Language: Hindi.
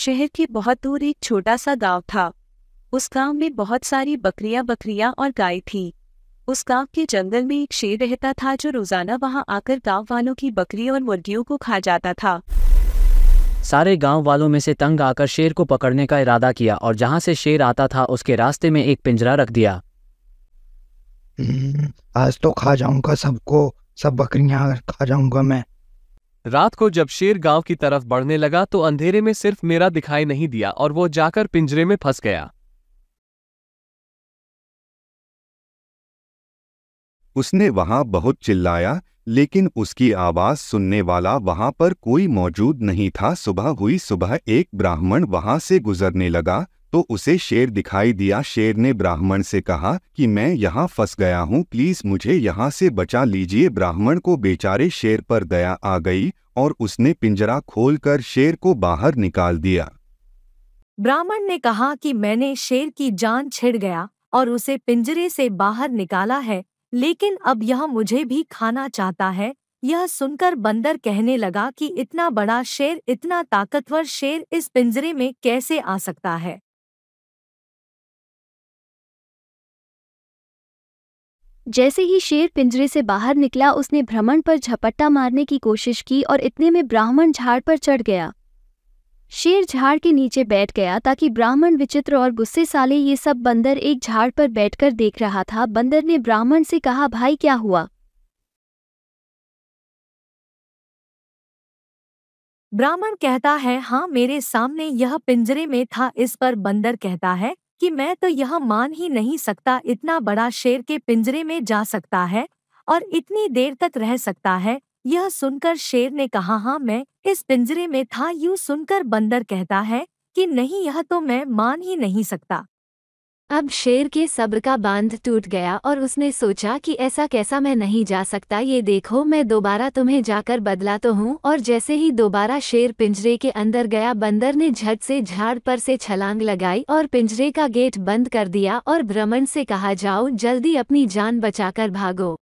शहर के बहुत दूर एक छोटा सा गांव था उस गांव में बहुत सारी बकरियां बकरियां और गाय थी उस गांव के जंगल में एक शेर रहता था जो रोजाना वहां आकर गांव वालों की बकरी और मुर्गियों को खा जाता था सारे गांव वालों में से तंग आकर शेर को पकड़ने का इरादा किया और जहां से शेर आता था उसके रास्ते में एक पिंजरा रख दिया हम्म, आज तो खा जाऊंगा सबको सब बकरियां खा जाऊंगा मैं रात को जब शेर गांव की तरफ बढ़ने लगा तो अंधेरे में सिर्फ मेरा दिखाई नहीं दिया और वो जाकर पिंजरे में फंस गया उसने वहां बहुत चिल्लाया लेकिन उसकी आवाज सुनने वाला वहां पर कोई मौजूद नहीं था सुबह हुई सुबह एक ब्राह्मण वहां से गुजरने लगा तो उसे शेर दिखाई दिया शेर ने ब्राह्मण से कहा कि मैं यहाँ फंस गया हूँ प्लीज़ मुझे यहाँ से बचा लीजिए ब्राह्मण को बेचारे शेर पर दया आ गई और उसने पिंजरा खोलकर शेर को बाहर निकाल दिया ब्राह्मण ने कहा कि मैंने शेर की जान छिड़ गया और उसे पिंजरे से बाहर निकाला है लेकिन अब यह मुझे भी खाना चाहता है यह सुनकर बंदर कहने लगा कि इतना बड़ा शेर इतना ताकतवर शेर इस पिंजरे में कैसे आ सकता है जैसे ही शेर पिंजरे से बाहर निकला उसने भ्रमण पर झपट्टा मारने की कोशिश की और इतने में ब्राह्मण झाड़ पर चढ़ गया शेर झाड़ के नीचे बैठ गया ताकि ब्राह्मण विचित्र और गुस्से साले ये सब बंदर एक झाड़ पर बैठकर देख रहा था बंदर ने ब्राह्मण से कहा भाई क्या हुआ ब्राह्मण कहता है हाँ मेरे सामने यह पिंजरे में था इस पर बंदर कहता है कि मैं तो यह मान ही नहीं सकता इतना बड़ा शेर के पिंजरे में जा सकता है और इतनी देर तक रह सकता है यह सुनकर शेर ने कहा हाँ मैं इस पिंजरे में था यूँ सुनकर बंदर कहता है कि नहीं यह तो मैं मान ही नहीं सकता अब शेर के सब्र का बांध टूट गया और उसने सोचा कि ऐसा कैसा मैं नहीं जा सकता ये देखो मैं दोबारा तुम्हें जाकर बदला तो हूँ और जैसे ही दोबारा शेर पिंजरे के अंदर गया बंदर ने झट से झाड़ पर से छलांग लगाई और पिंजरे का गेट बंद कर दिया और भ्रमण से कहा जाओ जल्दी अपनी जान बचाकर भागो